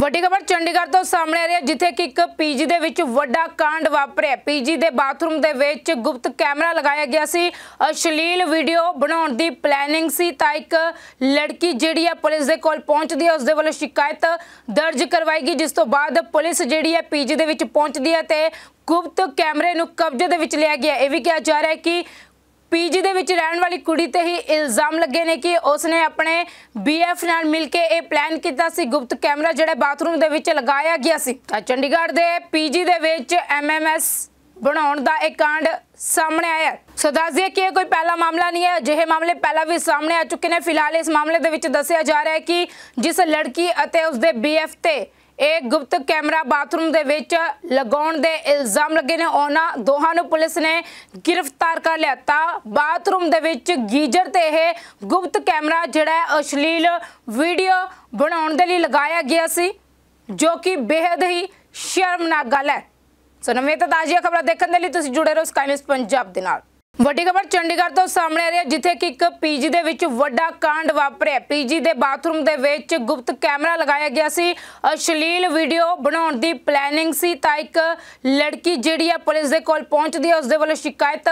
ਵੱਡੀ ਖਬਰ ਚੰਡੀਗੜ੍ਹ ਤੋਂ ਸਾਹਮਣੇ ਆ ਰਹੀ ਹੈ ਜਿੱਥੇ ਕਿ ਇੱਕ ਪੀਜੀ ਦੇ ਵਿੱਚ ਵੱਡਾ ਕਾਂਡ ਵਾਪਰਿਆ ਪੀਜੀ ਦੇ ਬਾਥਰੂਮ ਦੇ ਵਿੱਚ ਗੁਪਤ ਕੈਮਰਾ ਲਗਾਇਆ ਗਿਆ ਸੀ ਅਸ਼ਲੀਲ ਵੀਡੀਓ ਬਣਾਉਣ ਦੀ ਪਲੈਨਿੰਗ ਸੀ ਤਾਂ ਇੱਕ ਲੜਕੀ ਜਿਹੜੀ ਹੈ ਪੁਲਿਸ ਦੇ ਕੋਲ ਪਹੁੰਚਦੀ ਹੈ ਉਸ ਦੇ ਵੱਲੋਂ ਸ਼ਿਕਾਇਤ ਦਰਜ ਕਰਵਾਈ ਗਈ ਜਿਸ ਤੋਂ ਬਾਅਦ ਪੁਲਿਸ ਜਿਹੜੀ ਹੈ ਪੀਜੀ ਦੇ ਵਿੱਚ ਪਹੁੰਚਦੀ ਹੈ ਤੇ ਗੁਪਤ ਕੈਮਰੇ ਨੂੰ ਕਬਜ਼ੇ ਦੇ ਵਿੱਚ ਲਿਆ ਗਿਆ ਇਹ ਵੀ ਕਿਹਾ ਜਾ ਰਿਹਾ ਹੈ ਕਿ ਪੀਜੀ ਦੇ ਵਿੱਚ ਰਹਿਣ ਵਾਲੀ ਕੁੜੀ ਤੇ ਹੀ ਇਲਜ਼ਾਮ ਲੱਗੇ ਨੇ ਕਿ ਉਸਨੇ ਆਪਣੇ ਬੀਐਫ ਨਾਲ ਮਿਲ ਕੇ ਇਹ ਪਲਾਨ ਕੀਤਾ ਸੀ ਗੁਪਤ ਕੈਮਰਾ ਜਿਹੜਾ ਬਾਥਰੂਮ ਦੇ ਵਿੱਚ ਲਗਾਇਆ ਗਿਆ ਸੀ ਤਾਂ ਚੰਡੀਗੜ੍ਹ ਦੇ ਪੀਜੀ ਦੇ ਵਿੱਚ ਐਮਐਮਐਸ ਬਣਾਉਣ ਦਾ ਇਹ ਕਾਂਡ ਸਾਹਮਣੇ ਆਇਆ ਸੋ ਦੱਸ ਦਈਏ ਕਿ ਇਹ ਕੋਈ ਪਹਿਲਾ ਮਾਮਲਾ ਨਹੀਂ ਹੈ ਅਜਿਹੇ ਮਾਮਲੇ ਪਹਿਲਾਂ ਵੀ ਸਾਹਮਣੇ ਆ ਚੁੱਕੇ ਨੇ ਫਿਲਹਾਲ ਇਸ ਮਾਮਲੇ ਦੇ ਵਿੱਚ ਦੱਸਿਆ ਜਾ ਰਿਹਾ ਹੈ ਕਿ ਜਿਸ ਲੜਕੀ ਅਤੇ ਉਸਦੇ ਬੀਐਫ ਤੇ ਇਹ ਗੁਪਤ ਕੈਮਰਾ ਬਾਥਰੂਮ ਦੇ ਵਿੱਚ ਲਗਾਉਣ ਦੇ ਇਲਜ਼ਾਮ ਲੱਗੇ ਨੇ ਉਹਨਾਂ ਦੋਹਾਂ ਨੂੰ ਪੁਲਿਸ ਨੇ ਗ੍ਰਿਫਤਾਰ ਕਰ ਲਿਆ ਤਾਂ ਬਾਥਰੂਮ ਦੇ ਵਿੱਚ ਗੀਜ਼ਰ ਤੇ ਇਹ ਗੁਪਤ ਕੈਮਰਾ ਜਿਹੜਾ ਅਸ਼ਲੀਲ ਵੀਡੀਓ ਬਣਾਉਣ ਦੇ ਲਈ ਲਗਾਇਆ ਗਿਆ ਸੀ ਜੋ ਕਿ ਬੇहद ਹੀ ਸ਼ਰਮਨਾਕ ਗੱਲ ਹੈ ਸੋ ਨਵੇਂ ਤਾਜ਼ੀਆਂ ਖਬਰਾਂ ਦੇਖਣ ਦੇ ਲਈ ਤੁਸੀਂ ਜੁੜੇ ਰਹੋ ਸਕਾਈਨਸ ਪੰਜਾਬ ਦੇ ਨਾਲ ਵੱਡੀ ਖਬਰ ਚੰਡੀਗੜ੍ਹ ਤੋਂ ਸਾਹਮਣੇ ਆ ਰਹੀ ਹੈ ਜਿੱਥੇ ਕਿ ਇੱਕ ਪੀਜੀ ਦੇ ਵਿੱਚ ਵੱਡਾ ਕਾਂਡ ਵਾਪਰਿਆ ਪੀਜੀ ਦੇ ਬਾਥਰੂਮ ਦੇ ਵਿੱਚ ਗੁਪਤ ਕੈਮਰਾ ਲਗਾਇਆ ਗਿਆ ਸੀ ਅਸ਼ਲੀਲ ਵੀਡੀਓ ਬਣਾਉਣ ਦੀ ਪਲੈਨਿੰਗ ਸੀ ਤਾਂ ਇੱਕ ਲੜਕੀ ਜਿਹੜੀ ਹੈ ਪੁਲਿਸ ਦੇ ਕੋਲ ਪਹੁੰਚਦੀ ਹੈ ਉਸ ਦੇ ਵੱਲੋਂ ਸ਼ਿਕਾਇਤ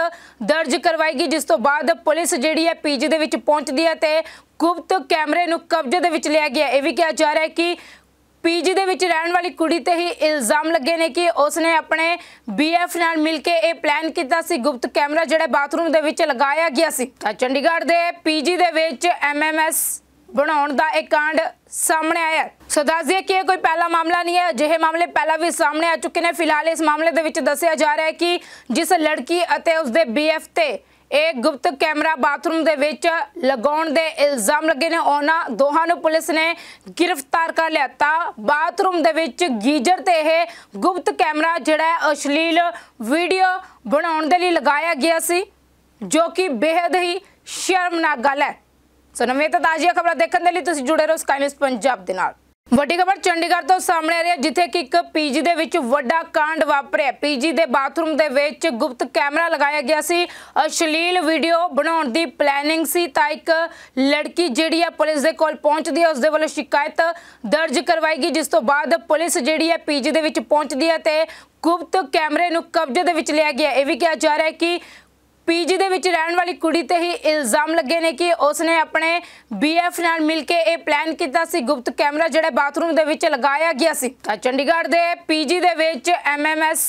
ਦਰਜ ਕਰਵਾਈ ਗਈ ਜਿਸ ਤੋਂ ਬਾਅਦ ਪੁਲਿਸ ਜਿਹੜੀ ਹੈ ਪੀਜੀ ਦੇ ਵਿੱਚ ਪਹੁੰਚਦੀ ਹੈ ਤੇ ਗੁਪਤ ਕੈਮਰੇ ਨੂੰ ਕਬਜ਼ੇ ਦੇ ਵਿੱਚ ਲਿਆ ਗਿਆ ਇਹ ਵੀ ਕਿਹਾ ਜਾ ਰਿਹਾ ਹੈ ਕਿ ਪੀਜੀ ਦੇ ਵਿੱਚ ਰਹਿਣ ਵਾਲੀ ਕੁੜੀ ਤੇ ਹੀ ਇਲਜ਼ਾਮ ਲੱਗੇ ਨੇ ਕਿ ਉਸ ਨੇ ਆਪਣੇ ਬੀਐਫ ਨਾਲ ਮਿਲ ਕੇ ਇਹ ਪਲਾਨ ਕੀਤਾ ਸੀ ਗੁਪਤ ਕੈਮਰਾ ਜਿਹੜਾ ਬਾਥਰੂਮ ਦੇ ਵਿੱਚ ਲਗਾਇਆ ਗਿਆ ਸੀ ਤਾਂ ਚੰਡੀਗੜ੍ਹ ਦੇ ਪੀਜੀ ਦੇ ਵਿੱਚ ਐਮਐਮਐਸ ਬਣਾਉਣ ਦਾ ਇਹ ਕਾਂਡ ਸਾਹਮਣੇ ਆਇਆ ਸੋ ਦੱਸ ਦਈਏ ਕਿ ਇਹ ਕੋਈ ਪਹਿਲਾ ਮਾਮਲਾ ਨਹੀਂ ਹੈ ਅਜਿਹੇ ਮਾਮਲੇ ਪਹਿਲਾਂ ਵੀ ਸਾਹਮਣੇ ਆ ਚੁੱਕੇ ਨੇ ਫਿਲਹਾਲ ਇਸ ਮਾਮਲੇ ਦੇ ਵਿੱਚ ਦੱਸਿਆ ਜਾ ਰਿਹਾ ਹੈ ਕਿ ਜਿਸ ਲੜਕੀ ਅਤੇ ਉਸਦੇ ਬੀਐਫ ਤੇ ਇਹ ਗੁਪਤ ਕੈਮਰਾ ਬਾਥਰੂਮ ਦੇ ਵਿੱਚ ਲਗਾਉਣ ਦੇ ਇਲਜ਼ਾਮ ਲੱਗੇ ਨੇ ਉਹਨਾਂ ਦੋਹਾਂ ਨੂੰ ਪੁਲਿਸ ਨੇ ਗ੍ਰਿਫਤਾਰ ਕਰ ਲਿਆ ਤਾਂ ਬਾਥਰੂਮ ਦੇ ਵਿੱਚ ਗੀਜ਼ਰ ਤੇ ਇਹ ਗੁਪਤ ਕੈਮਰਾ ਜਿਹੜਾ ਅਸ਼ਲੀਲ ਵੀਡੀਓ ਬਣਾਉਣ ਦੇ ਲਈ ਲਗਾਇਆ ਗਿਆ ਸੀ ਜੋ ਕਿ ਬੇहद ਹੀ ਸ਼ਰਮਨਾਕ ਗੱਲ ਹੈ ਸੋ ਨਵੇਂ ਤਾਜ਼ੀਆਂ ਖਬਰਾਂ ਦੇਖਣ ਦੇ ਲਈ ਤੁਸੀਂ ਜੁੜੇ ਰਹੋ ਸਕਾਈਨਸ ਪੰਜਾਬ ਦੇ ਨਾਲ ਵੱਡੀ ਖਬਰ ਚੰਡੀਗੜ੍ਹ ਤੋਂ ਸਾਹਮਣੇ ਆ ਰਹੀ ਹੈ ਜਿੱਥੇ ਕਿ ਇੱਕ ਪੀਜੀ ਦੇ ਵਿੱਚ ਵੱਡਾ ਕਾਂਡ ਵਾਪਰਿਆ ਪੀਜੀ ਦੇ ਬਾਥਰੂਮ ਦੇ ਵਿੱਚ ਗੁਪਤ ਕੈਮਰਾ ਲਗਾਇਆ ਗਿਆ ਸੀ ਅਸ਼ਲੀਲ ਵੀਡੀਓ ਬਣਾਉਣ ਦੀ ਪਲੈਨਿੰਗ ਸੀ ਤਾਂ ਇੱਕ ਲੜਕੀ ਜਿਹੜੀ ਹੈ ਪੁਲਿਸ ਦੇ ਕੋਲ ਪਹੁੰਚਦੀ ਹੈ ਉਸ ਦੇ ਵੱਲੋਂ ਸ਼ਿਕਾਇਤ ਦਰਜ ਕਰਵਾਈ ਗਈ ਜਿਸ ਤੋਂ ਬਾਅਦ ਪੁਲਿਸ ਜਿਹੜੀ ਹੈ ਪੀਜੀ ਦੇ ਵਿੱਚ ਪਹੁੰਚਦੀ ਹੈ ਤੇ ਗੁਪਤ ਕੈਮਰੇ ਨੂੰ ਕਬਜ਼ੇ ਦੇ ਵਿੱਚ ਲਿਆ ਗਿਆ ਇਹ ਵੀ ਕਿਹਾ ਜਾ ਰਿਹਾ ਹੈ ਕਿ ਪੀਜੀ ਦੇ ਵਿੱਚ ਰਹਿਣ ਵਾਲੀ ਕੁੜੀ ਤੇ ਹੀ ਇਲਜ਼ਾਮ ਲੱਗੇ ਨੇ ਕਿ ਉਸਨੇ ਆਪਣੇ ਬੀਐਫ ਨਾਲ ਮਿਲ ਕੇ ਇਹ ਪਲਾਨ ਕੀਤਾ ਸੀ ਗੁਪਤ ਕੈਮਰਾ ਜਿਹੜਾ ਬਾਥਰੂਮ ਦੇ ਵਿੱਚ ਲਗਾਇਆ ਗਿਆ ਸੀ ਤਾਂ ਚੰਡੀਗੜ੍ਹ ਦੇ ਪੀਜੀ ਦੇ ਵਿੱਚ ਐਮਐਮਐਸ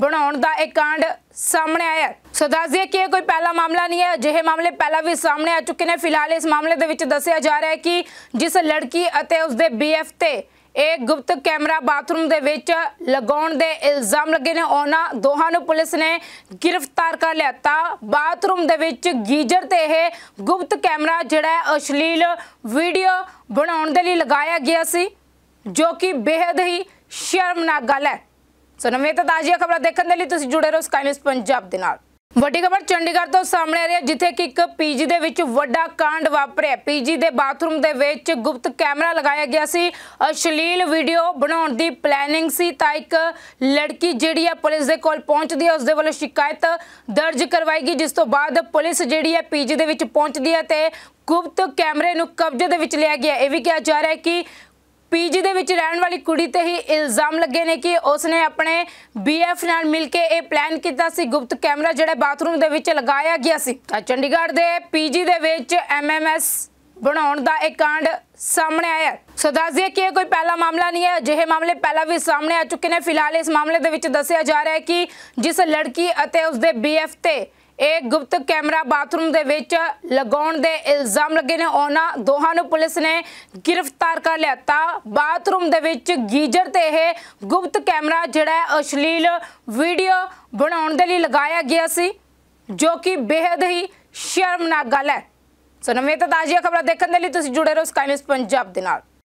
ਬਣਾਉਣ ਦਾ ਇਹ ਕਾਂਡ ਸਾਹਮਣੇ ਆਇਆ ਸੋ ਦੱਸ ਦਈਏ ਕਿ ਇਹ ਕੋਈ ਪਹਿਲਾ ਮਾਮਲਾ ਨਹੀਂ ਹੈ ਅਜਿਹੇ ਮਾਮਲੇ ਪਹਿਲਾਂ ਵੀ ਸਾਹਮਣੇ ਆ ਚੁੱਕੇ ਨੇ ਫਿਲਹਾਲ ਇਸ ਮਾਮਲੇ ਦੇ ਵਿੱਚ ਦੱਸਿਆ ਜਾ ਰਿਹਾ ਹੈ ਕਿ ਜਿਸ ਲੜਕੀ ਅਤੇ ਉਸਦੇ ਬੀਐਫ ਤੇ ਇਹ ਗੁਪਤ ਕੈਮਰਾ ਬਾਥਰੂਮ ਦੇ ਵਿੱਚ ਲਗਾਉਣ ਦੇ ਇਲਜ਼ਾਮ ਲੱਗੇ ਨੇ ਉਹਨਾਂ ਦੋਹਾਂ ਨੂੰ ਪੁਲਿਸ ਨੇ ਗ੍ਰਿਫਤਾਰ ਕਰ ਲਿਆ ਤਾਂ ਬਾਥਰੂਮ ਦੇ ਵਿੱਚ ਗੀਜ਼ਰ ਤੇ ਇਹ ਗੁਪਤ ਕੈਮਰਾ ਜਿਹੜਾ ਅਸ਼ਲੀਲ ਵੀਡੀਓ ਬਣਾਉਣ ਦੇ ਲਈ ਲਗਾਇਆ ਗਿਆ ਸੀ ਜੋ ਕਿ ਬੇहद ਹੀ ਸ਼ਰਮਨਾਕ ਗੱਲ ਹੈ ਸੋ ਨਵੇਂ ਤਾਜ਼ੀਆਂ ਖਬਰਾਂ ਦੇਖਣ ਦੇ ਲਈ ਤੁਸੀਂ ਜੁੜੇ ਰਹੋ ਸਕਾਈਨਸ ਪੰਜਾਬ ਦੇ ਨਾਲ ਵੱਡੀ ਖਬਰ ਚੰਡੀਗੜ੍ਹ ਤੋਂ ਸਾਹਮਣੇ ਆ ਰਹੀ ਹੈ ਜਿੱਥੇ ਕਿ ਇੱਕ ਪੀਜੀ ਦੇ ਵਿੱਚ ਵੱਡਾ ਕਾਂਡ ਵਾਪਰਿਆ ਪੀਜੀ ਦੇ ਬਾਥਰੂਮ ਦੇ ਵਿੱਚ ਗੁਪਤ ਕੈਮਰਾ ਲਗਾਇਆ ਗਿਆ ਸੀ ਅਸ਼ਲੀਲ ਵੀਡੀਓ ਬਣਾਉਣ ਦੀ ਪਲੈਨਿੰਗ ਸੀ ਤਾਂ ਇੱਕ ਲੜਕੀ ਜਿਹੜੀ ਹੈ ਪੁਲਿਸ ਦੇ ਕੋਲ ਪਹੁੰਚਦੀ ਹੈ ਉਸ ਦੇ ਵੱਲੋਂ ਸ਼ਿਕਾਇਤ ਦਰਜ ਕਰਵਾਈ ਗਈ ਜਿਸ ਤੋਂ ਬਾਅਦ ਪੁਲਿਸ ਜਿਹੜੀ ਹੈ ਪੀਜੀ ਦੇ ਵਿੱਚ ਪਹੁੰਚਦੀ ਹੈ ਤੇ ਗੁਪਤ ਕੈਮਰੇ ਨੂੰ ਕਬਜ਼ੇ ਦੇ ਵਿੱਚ ਲਿਆ ਗਿਆ ਇਹ ਵੀ ਕਿਹਾ ਜਾ ਰਿਹਾ ਹੈ ਕਿ ਪੀਜੀ ਦੇ ਵਿੱਚ ਰਹਿਣ ਵਾਲੀ ਕੁੜੀ ਤੇ ਹੀ ਇਲਜ਼ਾਮ ਲੱਗੇ ਨੇ ਕਿ ਉਸਨੇ ਆਪਣੇ ਬੀਐਫ ਨਾਲ ਮਿਲ ਕੇ ਇਹ ਪਲਾਨ ਕੀਤਾ ਸੀ ਗੁਪਤ ਕੈਮਰਾ ਜਿਹੜਾ ਬਾਥਰੂਮ ਦੇ ਵਿੱਚ ਲਗਾਇਆ ਗਿਆ ਸੀ ਤਾਂ ਚੰਡੀਗੜ੍ਹ ਦੇ ਪੀਜੀ ਦੇ ਵਿੱਚ ਐਮਐਮਐਸ ਬਣਾਉਣ ਦਾ ਇਹ ਕਾਂਡ ਸਾਹਮਣੇ ਆਇਆ ਸੋ ਦੱਸ ਦਈਏ ਕਿ ਇਹ ਕੋਈ ਪਹਿਲਾ ਮਾਮਲਾ ਨਹੀਂ ਹੈ ਅਜਿਹੇ ਮਾਮਲੇ ਪਹਿਲਾਂ ਵੀ ਸਾਹਮਣੇ ਆ ਚੁੱਕੇ ਨੇ ਫਿਲਹਾਲ ਇਸ ਮਾਮਲੇ ਦੇ ਵਿੱਚ ਦੱਸਿਆ ਜਾ ਰਿਹਾ ਹੈ ਕਿ ਜਿਸ ਲੜਕੀ ਅਤੇ ਉਸਦੇ ਬੀਐਫ ਤੇ ਇਹ ਗੁਪਤ ਕੈਮਰਾ ਬਾਥਰੂਮ ਦੇ ਵਿੱਚ ਲਗਾਉਣ ਦੇ ਇਲਜ਼ਾਮ ਲੱਗੇ ਨੇ ਉਹਨਾਂ ਦੋਹਾਂ ਨੂੰ ਪੁਲਿਸ ਨੇ ਗ੍ਰਿਫਤਾਰ ਕਰ ਲਿਆ ਤਾਂ ਬਾਥਰੂਮ ਦੇ ਵਿੱਚ ਗੀਜ਼ਰ ਤੇ ਇਹ ਗੁਪਤ ਕੈਮਰਾ ਜਿਹੜਾ ਅਸ਼ਲੀਲ ਵੀਡੀਓ ਬਣਾਉਣ ਦੇ ਲਈ ਲਗਾਇਆ ਗਿਆ ਸੀ ਜੋ ਕਿ ਬੇहद ਹੀ ਸ਼ਰਮਨਾਕ ਗੱਲ ਹੈ ਸੋ ਨਵੇਂ ਤਾਂ ਤਾਜ਼ੀਆਂ ਖਬਰਾਂ ਦੇਖਣ ਦੇ ਲਈ ਤੁਸੀਂ ਜੁੜੇ ਰਹੋ ਸਕਾਈਨਸ ਪੰਜਾਬ ਦੇ ਨਾਲ